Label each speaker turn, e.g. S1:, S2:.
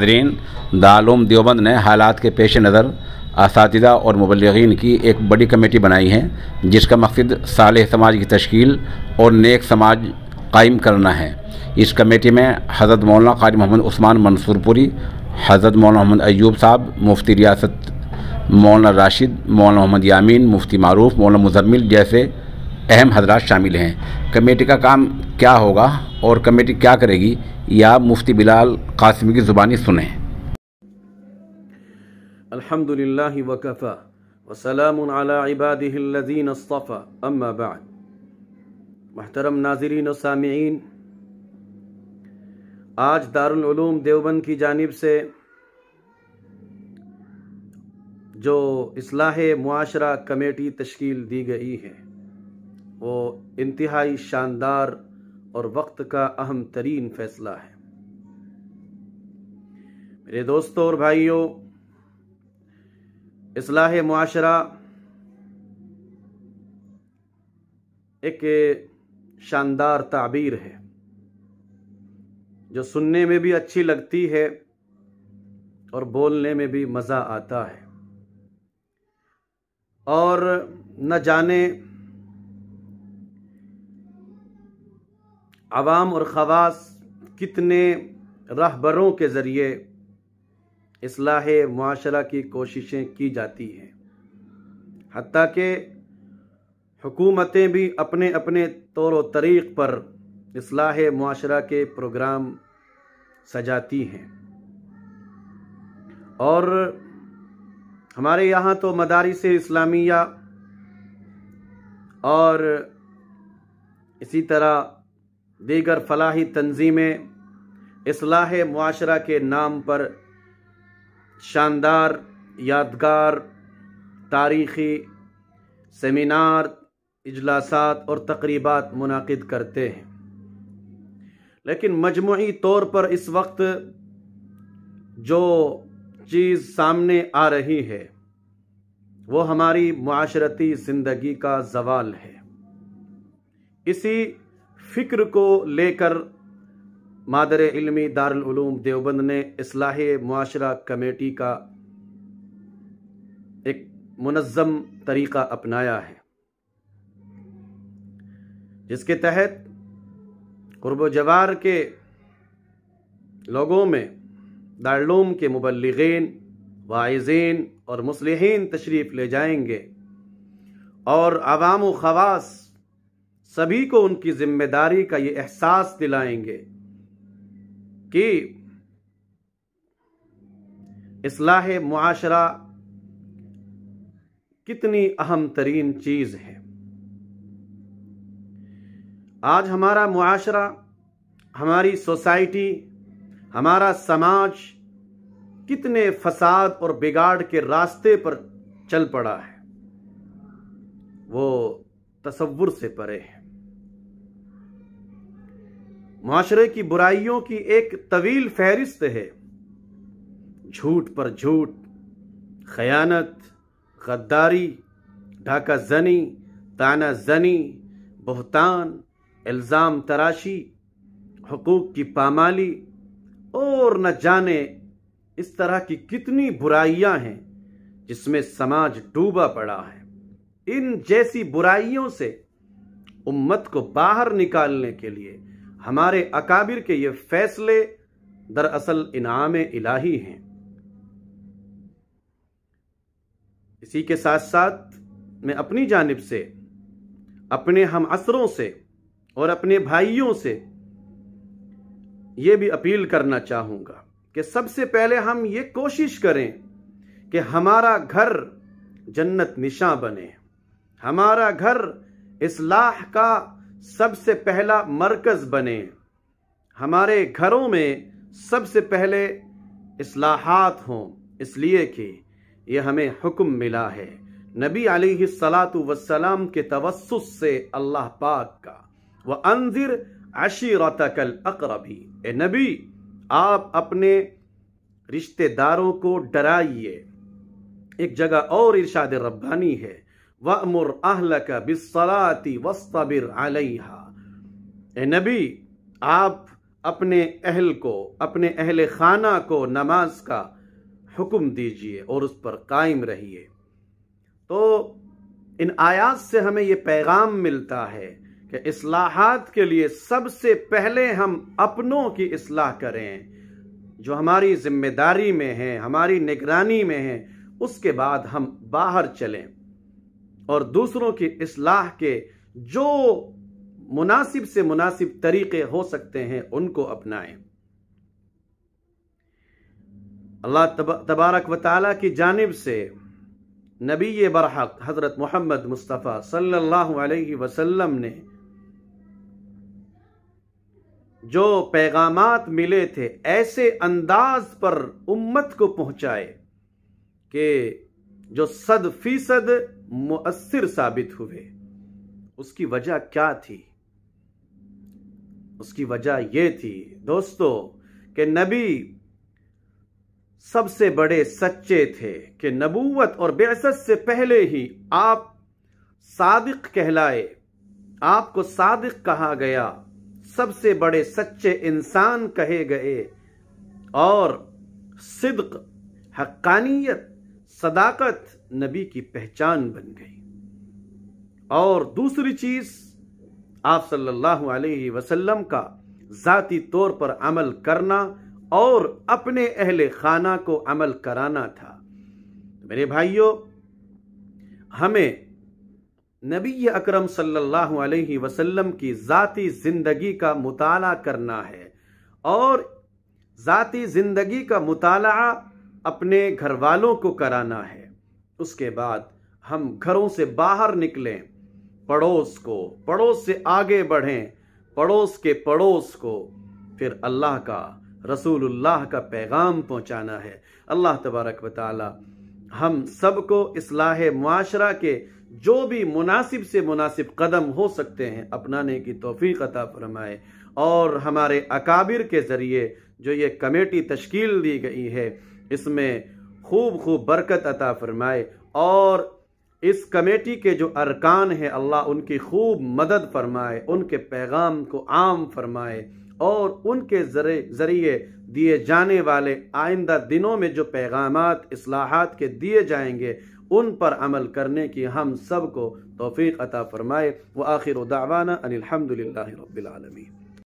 S1: Nadreen दारूम Deoband ने हालात के पेश नज़र इस और मुबलगिन की एक बड़ी कमेटी बनाई है जिसका मकसद साल समाज की तश्ील और नेक समाज कायम करना है इस कमेटी में हज़रत मौलाना कारी मोहम्मद उस्मान मंसूरपुरी हज़रत मौलाना मोहम्मद अयूब साहब मुफ्ती रियासत मौलाना राशिद मौलाना मोहम्मद यामीन मुफ्ती मारूफ मौलाना मुजम्मिल जैसे अहम हजरात शामिल हैं कमेटी का काम क्या होगा और कमेटी क्या करेगी यह आप मुफ्ती बिलाल कासमी की ज़ुबानी सुने महतरम नाजरीन सामीन आज दारूम देवबंद की जानब से जो असलाह माशरा कमेटी तश्कील दी गई है वो इंतहाई शानदार और वक्त का अहम तरीन फैसला है मेरे दोस्तों और भाइयों इसलाह माशरा एक शानदार ताबीर है जो सुनने में भी अच्छी लगती है और बोलने में भी मज़ा आता है और न जाने आवाम और खवास कितने रहबरों के ज़रिए असलाह माशरा की कोशिशें की जाती हैं हती कि हुकूमतें भी अपने अपने तौर तरीक़ पर असलाह माशरा के प्रोग्राम सजाती हैं और हमारे यहाँ तो मदारस इस्लामिया और इसी तरह दीगर फलाही तंजीमें असलाह माशरा के नाम पर शानदार यादगार तारीखी सेमिनार इजलासात और तकरीबा मुनद करते हैं लेकिन मजमू तौर पर इस वक्त जो चीज़ सामने आ रही है वो हमारी माशरती ज़िंदगी का जवाल है इसी फ़िक्र को लेकर मादर इलमी दारूम देवबंद ने असलाह माशरा कमेटी का एक मुनज़म तरीक़ा अपनाया है जिसके तहत कुर्ब जवार के लोगों में दारूम के मुबलगिन वाइजीन और मुसलहन तशरीफ़ ले जाएंगे और आवाम ख़वास सभी को उनकी जिम्मेदारी का ये एहसास दिलाएंगे कि इसलाह मुआशरा कितनी अहम तरीन चीज है आज हमारा मुआशरा हमारी सोसाइटी हमारा समाज कितने फसाद और बिगाड़ के रास्ते पर चल पड़ा है तस्वुर से परे है माशरे की बुराइयों की एक तवील फहरिस्त है झूठ पर झूठ खयानत गद्दारी ढाका जनी ताना जनी बहतान इल्ज़ाम तराशी हकूक़ की पामाली और न जाने इस तरह की कितनी बुराइयां हैं जिसमें समाज डूबा पड़ा है इन जैसी बुराइयों से उम्मत को बाहर निकालने के लिए हमारे अकाबिर के ये फैसले दरअसल इनाम इलाही हैं इसी के साथ साथ मैं अपनी जानब से अपने हम असरों से और अपने भाइयों से ये भी अपील करना चाहूंगा कि सबसे पहले हम ये कोशिश करें कि हमारा घर जन्नत निशा बने हमारा घर इसलाह का सबसे पहला मरकज़ बने हमारे घरों में सबसे पहले असलाहत हों इसलिए कि यह हमें हुक्म मिला है नबी वसलाम के तवसुस से अल्लाह पाक का वह अंजिर अशीरत कल अकरबी ए नबी आप अपने रिश्तेदारों को डराइए एक जगह और इर्शाद रब्बानी है वमर अहलक बिसलाती वस्तबिर अलहा नबी आप अपने अहल को अपने अहल खाना को नमाज का हुक्म दीजिए और उस पर कायम रहिए तो इन आयात से हमें ये पैगाम मिलता है कि असलाहत के लिए सबसे पहले हम अपनों की असलाह करें जो हमारी जिम्मेदारी में है हमारी निगरानी में है उसके बाद हम बाहर चलें और दूसरों की असलाह के जो मुनासिब से मुनासिब तरीके हो सकते हैं उनको अपनाएं अल्लाह तब, तबारक व की जानब से नबी बरहक हज़रत मोहम्मद मुस्तफ़ा सल्लल्लाहु अलैहि वसल्लम ने जो पैगाम मिले थे ऐसे अंदाज पर उम्मत को पहुंचाए कि जो सद फीसद मुअसर साबित हुए उसकी वजह क्या थी उसकी वजह यह थी दोस्तों कि नबी सबसे बड़े सच्चे थे कि नबूवत और बेसत से पहले ही आप सादिक कहलाए आपको सादिक कहा गया सबसे बड़े सच्चे इंसान कहे गए और सिद्क हक्कानियत सदाकत नबी की पहचान बन गई और दूसरी चीज आप सल्लल्लाहु अलैहि वसल्लम का ज़ाती तौर पर अमल करना और अपने अहल खाना को अमल कराना था तो मेरे भाइयों हमें नबी अकरम सल्लल्लाहु अलैहि वसल्लम की ज़ाती ज़िंदगी का मुताला करना है और ज़ाती ज़िंदगी का मुताला अपने घर वालों को कराना है उसके बाद हम घरों से बाहर निकलें पड़ोस को पड़ोस से आगे बढ़ें पड़ोस के पड़ोस को फिर अल्लाह का रसूलुल्लाह का पैगाम पहुंचाना है अल्लाह तबारक वाली हम सबको इसलाह माशरा के जो भी मुनासिब से मुनासिब कदम हो सकते हैं अपनाने की तोफ़ी अता फरमाए और हमारे अकाबिर के ज़रिए जो ये कमेटी तश्कील दी गई है इसमें खूब खूब बरकत अता फरमाए और इस कमेटी के जो अरकान हैं अल्लाह उनकी खूब मदद फरमाए उनके पैगाम को आम फरमाए और उनके ज़रिए दिए जाने वाले आइंदा दिनों में जो पैगाम असलाहत के दिए जाएंगे उन पर अमल करने की हम सब को तोफ़ी अता फ़रमाए व आखिर दावाना अनिलहमदिल्लाबीआलमी